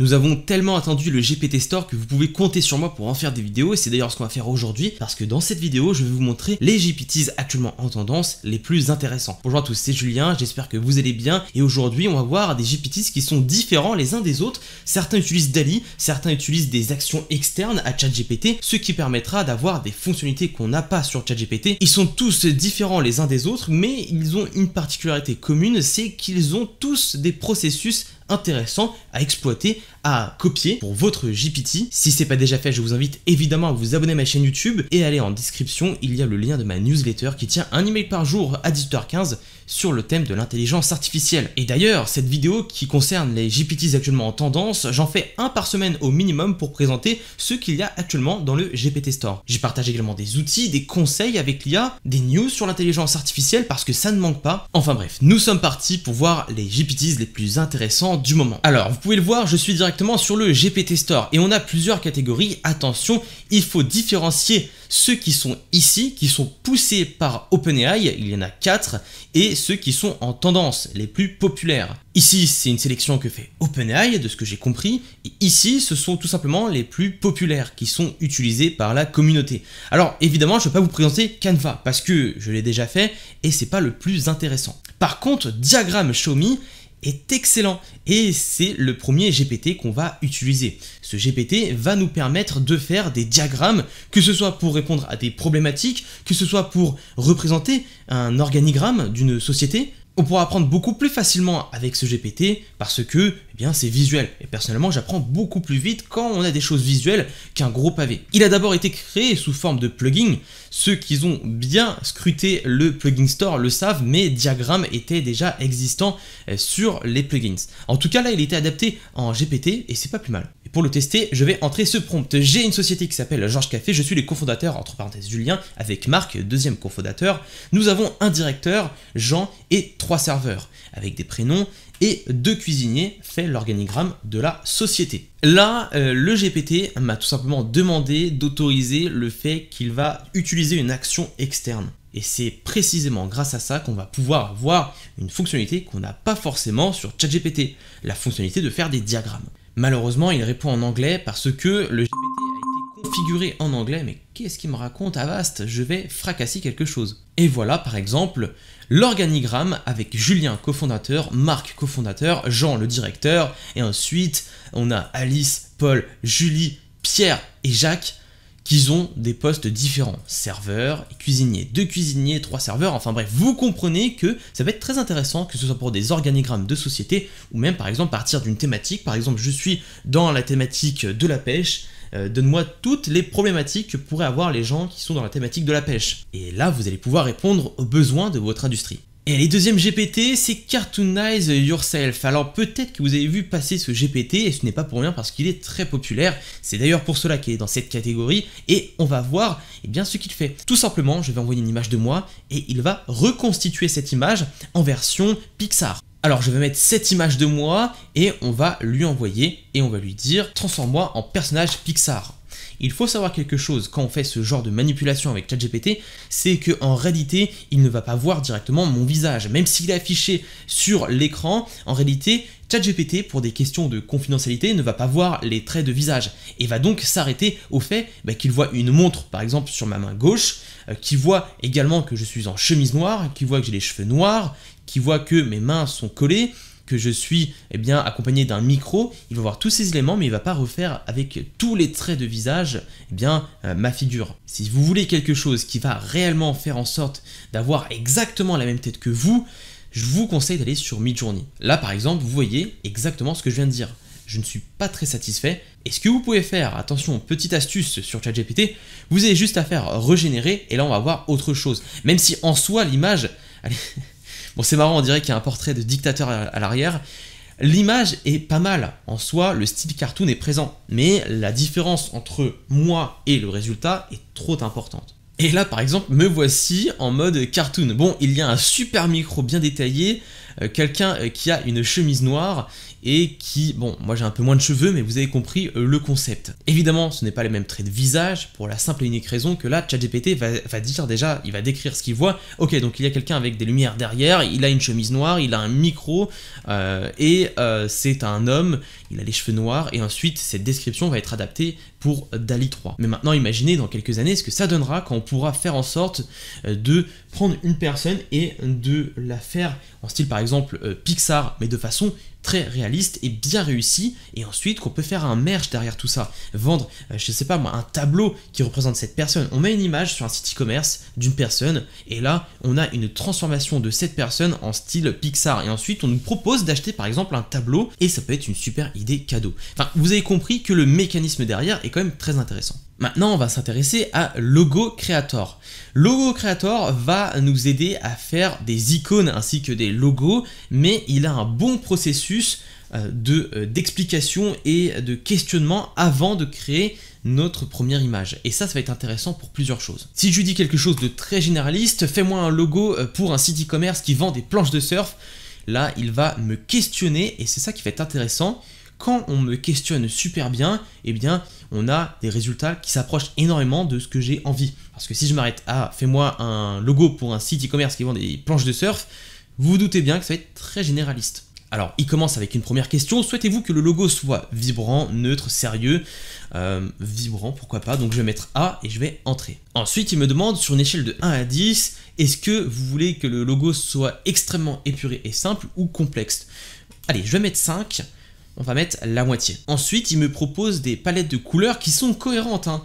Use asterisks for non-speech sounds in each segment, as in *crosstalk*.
Nous avons tellement attendu le GPT Store que vous pouvez compter sur moi pour en faire des vidéos et c'est d'ailleurs ce qu'on va faire aujourd'hui parce que dans cette vidéo je vais vous montrer les GPTs actuellement en tendance les plus intéressants. Bonjour à tous, c'est Julien, j'espère que vous allez bien et aujourd'hui on va voir des GPTs qui sont différents les uns des autres. Certains utilisent DALI, certains utilisent des actions externes à ChatGPT, ce qui permettra d'avoir des fonctionnalités qu'on n'a pas sur ChatGPT. Ils sont tous différents les uns des autres mais ils ont une particularité commune, c'est qu'ils ont tous des processus intéressant à exploiter, à copier pour votre GPT. Si c'est pas déjà fait, je vous invite évidemment à vous abonner à ma chaîne YouTube et aller en description, il y a le lien de ma newsletter qui tient un email par jour à 18h15 sur le thème de l'intelligence artificielle. Et d'ailleurs, cette vidéo qui concerne les GPTs actuellement en tendance, j'en fais un par semaine au minimum pour présenter ce qu'il y a actuellement dans le GPT Store. J'y partage également des outils, des conseils avec l'IA, des news sur l'intelligence artificielle parce que ça ne manque pas. Enfin bref, nous sommes partis pour voir les GPTs les plus intéressants du moment. Alors, vous pouvez le voir, je suis directement sur le GPT Store et on a plusieurs catégories. Attention, il faut différencier ceux qui sont ici, qui sont poussés par OpenAI, il y en a 4, et ceux qui sont en tendance, les plus populaires. Ici, c'est une sélection que fait OpenAI, de ce que j'ai compris, et ici, ce sont tout simplement les plus populaires, qui sont utilisés par la communauté. Alors, évidemment, je ne vais pas vous présenter Canva, parce que je l'ai déjà fait, et c'est pas le plus intéressant. Par contre, Diagramme Xiaomi, est excellent et c'est le premier GPT qu'on va utiliser. Ce GPT va nous permettre de faire des diagrammes, que ce soit pour répondre à des problématiques, que ce soit pour représenter un organigramme d'une société. On pourra apprendre beaucoup plus facilement avec ce GPT parce que c'est visuel. Et personnellement, j'apprends beaucoup plus vite quand on a des choses visuelles qu'un gros pavé. Il a d'abord été créé sous forme de plugin. Ceux qui ont bien scruté le plugin store le savent, mais Diagram était déjà existant euh, sur les plugins. En tout cas, là, il était adapté en GPT et c'est pas plus mal. Et pour le tester, je vais entrer ce prompt. J'ai une société qui s'appelle Georges Café, je suis les cofondateurs entre parenthèses Julien, avec Marc, deuxième cofondateur. Nous avons un directeur, Jean, et trois serveurs, avec des prénoms et deux cuisiniers fait l'organigramme de la société. Là, euh, le GPT m'a tout simplement demandé d'autoriser le fait qu'il va utiliser une action externe. Et c'est précisément grâce à ça qu'on va pouvoir avoir une fonctionnalité qu'on n'a pas forcément sur ChatGPT, la fonctionnalité de faire des diagrammes. Malheureusement, il répond en anglais parce que le GPT a été configuré en anglais, mais qu'est-ce qu'il me raconte Avast Je vais fracasser quelque chose. Et voilà par exemple l'organigramme avec Julien cofondateur, Marc cofondateur, Jean le directeur, et ensuite on a Alice, Paul, Julie, Pierre et Jacques qui ont des postes différents, serveurs cuisiniers, deux cuisiniers, trois serveurs, enfin bref, vous comprenez que ça va être très intéressant, que ce soit pour des organigrammes de société, ou même par exemple partir d'une thématique, par exemple je suis dans la thématique de la pêche, euh, donne-moi toutes les problématiques que pourraient avoir les gens qui sont dans la thématique de la pêche. Et là, vous allez pouvoir répondre aux besoins de votre industrie. Et les deuxièmes GPT, c'est Cartoonize Yourself. Alors peut-être que vous avez vu passer ce GPT, et ce n'est pas pour rien parce qu'il est très populaire. C'est d'ailleurs pour cela qu'il est dans cette catégorie, et on va voir eh bien, ce qu'il fait. Tout simplement, je vais envoyer une image de moi, et il va reconstituer cette image en version Pixar. Alors je vais mettre cette image de moi et on va lui envoyer et on va lui dire transforme-moi en personnage Pixar. Il faut savoir quelque chose quand on fait ce genre de manipulation avec ChatGPT, c'est que en réalité, il ne va pas voir directement mon visage, même s'il est affiché sur l'écran. En réalité, ChatGPT, pour des questions de confidentialité, ne va pas voir les traits de visage et va donc s'arrêter au fait bah, qu'il voit une montre, par exemple, sur ma main gauche, euh, qu'il voit également que je suis en chemise noire, qu'il voit que j'ai les cheveux noirs, qui voit que mes mains sont collées, que je suis eh bien, accompagné d'un micro, il va voir tous ces éléments, mais il ne va pas refaire avec tous les traits de visage eh bien, euh, ma figure. Si vous voulez quelque chose qui va réellement faire en sorte d'avoir exactement la même tête que vous, je vous conseille d'aller sur Midjourney. Là, par exemple, vous voyez exactement ce que je viens de dire. Je ne suis pas très satisfait. Et ce que vous pouvez faire, attention, petite astuce sur ChatGPT, vous avez juste à faire régénérer et là on va voir autre chose. Même si en soi l'image, *laughs* Bon, c'est marrant, on dirait qu'il y a un portrait de dictateur à l'arrière. L'image est pas mal en soi, le style cartoon est présent, mais la différence entre moi et le résultat est trop importante. Et là par exemple, me voici en mode cartoon. Bon, il y a un super micro bien détaillé, euh, quelqu'un euh, qui a une chemise noire et qui, bon, moi j'ai un peu moins de cheveux, mais vous avez compris euh, le concept. Évidemment, ce n'est pas les mêmes traits de visage, pour la simple et unique raison que là, ChatGPT va, va dire déjà, il va décrire ce qu'il voit. Ok, donc il y a quelqu'un avec des lumières derrière, il a une chemise noire, il a un micro, euh, et euh, c'est un homme il a les cheveux noirs, et ensuite cette description va être adaptée pour DALI 3. Mais maintenant imaginez dans quelques années ce que ça donnera quand on pourra faire en sorte euh, de prendre une personne et de la faire en style par exemple euh, Pixar, mais de façon très réaliste et bien réussie. et ensuite qu'on peut faire un merge derrière tout ça vendre euh, je sais pas moi un tableau qui représente cette personne on met une image sur un site e-commerce d'une personne et là on a une transformation de cette personne en style Pixar et ensuite on nous propose d'acheter par exemple un tableau et ça peut être une super des cadeaux. Enfin, vous avez compris que le mécanisme derrière est quand même très intéressant. Maintenant, on va s'intéresser à Logo Creator. Logo Creator va nous aider à faire des icônes ainsi que des logos, mais il a un bon processus euh, euh, d'explication et de questionnement avant de créer notre première image. Et ça, ça va être intéressant pour plusieurs choses. Si je lui dis quelque chose de très généraliste, fais-moi un logo euh, pour un site e-commerce qui vend des planches de surf, là, il va me questionner et c'est ça qui va être intéressant quand on me questionne super bien, eh bien, on a des résultats qui s'approchent énormément de ce que j'ai envie. Parce que si je m'arrête à fais-moi un logo pour un site e-commerce qui vend des planches de surf, vous vous doutez bien que ça va être très généraliste. Alors, il commence avec une première question. Souhaitez-vous que le logo soit vibrant, neutre, sérieux euh, Vibrant, pourquoi pas. Donc, je vais mettre A et je vais entrer. Ensuite, il me demande sur une échelle de 1 à 10, est-ce que vous voulez que le logo soit extrêmement épuré et simple ou complexe Allez, je vais mettre 5 on va mettre la moitié. Ensuite, il me propose des palettes de couleurs qui sont cohérentes, hein.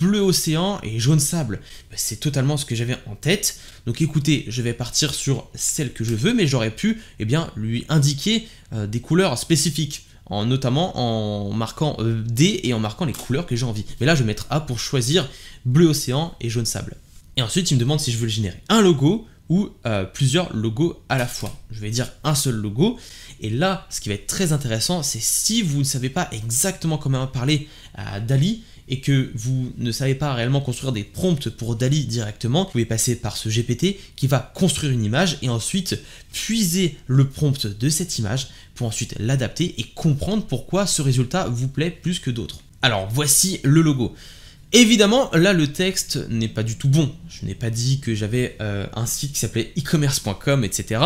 bleu océan et jaune sable. Bah, c'est totalement ce que j'avais en tête. Donc écoutez, je vais partir sur celle que je veux, mais j'aurais pu eh bien, lui indiquer euh, des couleurs spécifiques. En, notamment en marquant euh, D et en marquant les couleurs que j'ai envie. Mais là, je vais mettre A pour choisir bleu océan et jaune sable. Et ensuite, il me demande si je veux le générer un logo, ou euh, plusieurs logos à la fois. Je vais dire un seul logo. Et là, ce qui va être très intéressant, c'est si vous ne savez pas exactement comment parler à Dali et que vous ne savez pas réellement construire des prompts pour Dali directement, vous pouvez passer par ce GPT qui va construire une image et ensuite puiser le prompt de cette image pour ensuite l'adapter et comprendre pourquoi ce résultat vous plaît plus que d'autres. Alors voici le logo. Évidemment, là, le texte n'est pas du tout bon. Je n'ai pas dit que j'avais euh, un site qui s'appelait e-commerce.com, etc.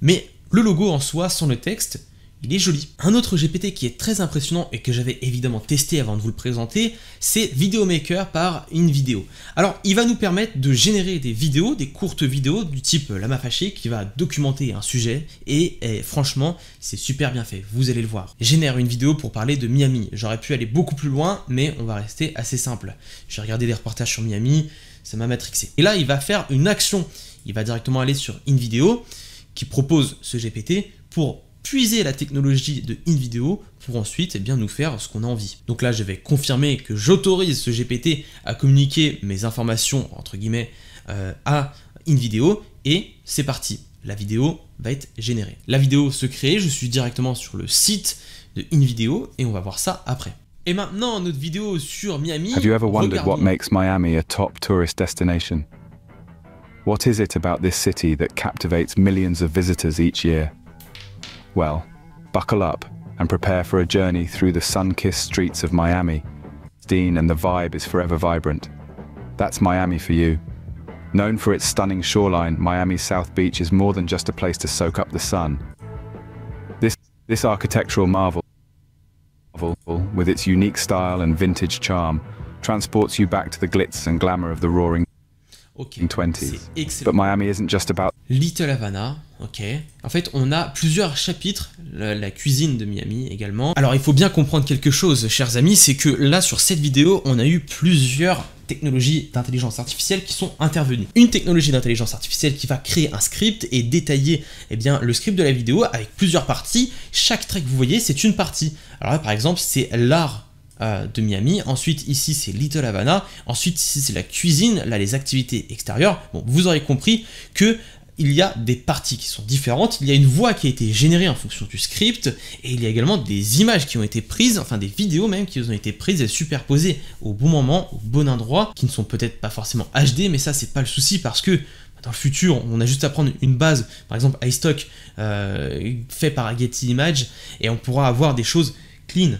Mais le logo en soi, sans le texte, il est joli. Un autre GPT qui est très impressionnant et que j'avais évidemment testé avant de vous le présenter, c'est Videomaker par InVideo. Alors, il va nous permettre de générer des vidéos, des courtes vidéos du type euh, Lama fâché qui va documenter un sujet et, et eh, franchement, c'est super bien fait, vous allez le voir. Génère une vidéo pour parler de Miami. J'aurais pu aller beaucoup plus loin, mais on va rester assez simple. J'ai regardé des reportages sur Miami, ça m'a matrixé. Et là, il va faire une action. Il va directement aller sur InVideo qui propose ce GPT pour la technologie de InVideo pour ensuite eh bien, nous faire ce qu'on a envie. Donc là, je vais confirmer que j'autorise ce GPT à communiquer mes informations, entre guillemets, euh, à InVideo, et c'est parti. La vidéo va être générée. La vidéo se crée, je suis directement sur le site de InVideo, et on va voir ça après. Et maintenant, notre vidéo sur Miami. Have you ever wondered what makes Miami a top tourist destination? What is it about this city that captivates millions of visitors each year? Well, buckle up and prepare for a journey through the sun-kissed streets of Miami. Dean and the vibe is forever vibrant. That's Miami for you. Known for its stunning shoreline, Miami's South Beach is more than just a place to soak up the sun. This, this architectural marvel, with its unique style and vintage charm, transports you back to the glitz and glamour of the roaring okay, 20s. But Miami isn't just about Little Havana, Ok. En fait, on a plusieurs chapitres, la, cuisine de Miami également. Alors, il faut bien comprendre quelque chose, chers amis, c'est que là, sur cette vidéo, on a eu plusieurs technologies d'intelligence artificielle qui sont intervenues. Une technologie d'intelligence artificielle qui va créer un script et détailler eh bien, le script de la vidéo avec plusieurs parties. Chaque trait que vous voyez, c'est une partie. Alors là, par exemple, c'est l'art euh, de Miami. Ensuite, ici, c'est Little Havana. Ensuite, ici, c'est la cuisine. Là, les activités extérieures. Bon, vous aurez compris que il y a des parties qui sont différentes, il y a une voix qui a été générée en fonction du script, et il y a également des images qui ont été prises, enfin des vidéos même qui ont été prises et superposées au bon moment, au bon endroit, qui ne sont peut-être pas forcément HD, mais ça c'est pas le souci parce que bah, dans le futur, on a juste à prendre une base, par exemple iStock euh, fait par Getty Images, et on pourra avoir des choses clean,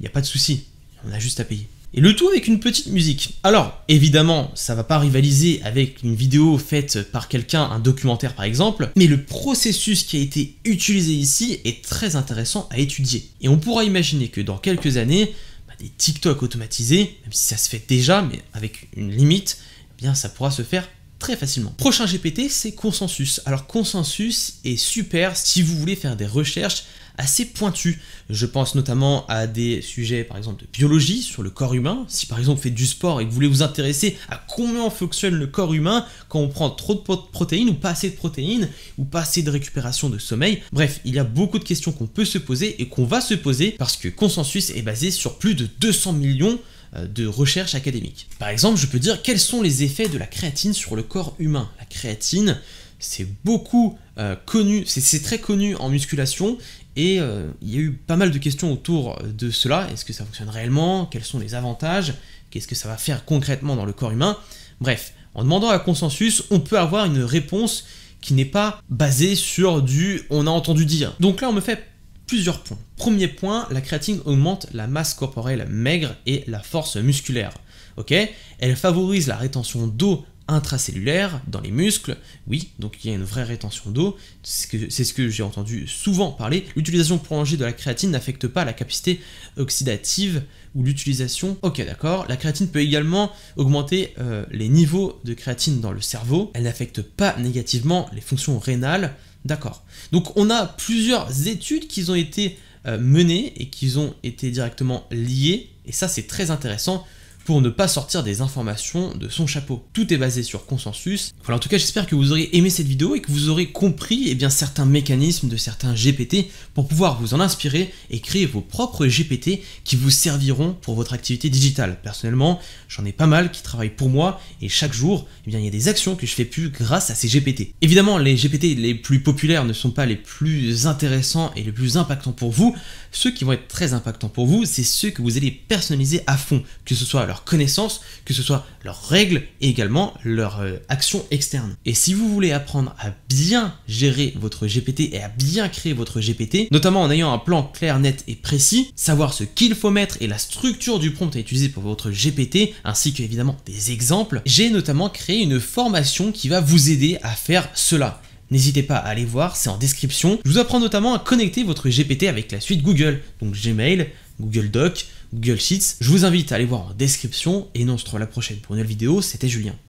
il n'y a pas de souci, on a juste à payer. Et le tout avec une petite musique. Alors, évidemment, ça va pas rivaliser avec une vidéo faite par quelqu'un, un documentaire par exemple, mais le processus qui a été utilisé ici est très intéressant à étudier. Et on pourra imaginer que dans quelques années, bah, des TikTok automatisés, même si ça se fait déjà, mais avec une limite, eh bien ça pourra se faire très facilement. Prochain GPT, c'est Consensus. Alors Consensus est super si vous voulez faire des recherches assez pointu. Je pense notamment à des sujets par exemple de biologie sur le corps humain. Si par exemple vous faites du sport et que vous voulez vous intéresser à comment fonctionne le corps humain quand on prend trop de protéines ou pas assez de protéines ou pas assez de récupération de sommeil. Bref, il y a beaucoup de questions qu'on peut se poser et qu'on va se poser parce que Consensus est basé sur plus de 200 millions euh, de recherches académiques. Par exemple, je peux dire quels sont les effets de la créatine sur le corps humain. La créatine, c'est beaucoup euh, connu, c'est très connu en musculation et euh, il y a eu pas mal de questions autour euh, de cela. Est-ce que ça fonctionne réellement Quels sont les avantages Qu'est-ce que ça va faire concrètement dans le corps humain Bref, en demandant un consensus, on peut avoir une réponse qui n'est pas basée sur du on a entendu dire. Donc là, on me fait plusieurs points. Premier point, la créatine augmente la masse corporelle maigre et la force musculaire. Ok Elle favorise la rétention d'eau intracellulaire, dans les muscles, oui, donc il y a une vraie rétention d'eau, c'est ce que, j'ai entendu souvent parler. L'utilisation prolongée de la créatine n'affecte pas la capacité oxydative ou l'utilisation. Ok, d'accord. La créatine peut également augmenter euh, les niveaux de créatine dans le cerveau. Elle n'affecte pas négativement les fonctions rénales. D'accord. Donc on a plusieurs études qui ont été euh, menées et qui ont été directement liées. Et ça, c'est très intéressant pour ne pas sortir des informations de son chapeau. Tout est basé sur consensus. Voilà, en tout cas, j'espère que vous aurez aimé cette vidéo et que vous aurez compris et eh bien, certains mécanismes de certains GPT pour pouvoir vous en inspirer et créer vos propres GPT qui vous serviront pour votre activité digitale. Personnellement, j'en ai pas mal qui travaillent pour moi et chaque jour, eh il y a des actions que je fais plus grâce à ces GPT. Évidemment, les GPT les plus populaires ne sont pas les plus intéressants et les plus impactants pour vous. Ceux qui vont être très impactants pour vous, c'est ceux que vous allez personnaliser à fond, que ce soit connaissances que ce soit leurs règles et également leur euh, actions externes. Et si vous voulez apprendre à bien gérer votre GPT et à bien créer votre GPT, notamment en ayant un plan clair, net et précis, savoir ce qu'il faut mettre et la structure du prompt à utiliser pour votre GPT, ainsi que évidemment des exemples, j'ai notamment créé une formation qui va vous aider à faire cela. N'hésitez pas à aller voir, c'est en description. Je vous apprends notamment à connecter votre GPT avec la suite Google, donc Gmail, Google Doc, Google Sheets. Je vous invite à aller voir en description et non on se la prochaine pour une nouvelle vidéo, c'était Julien.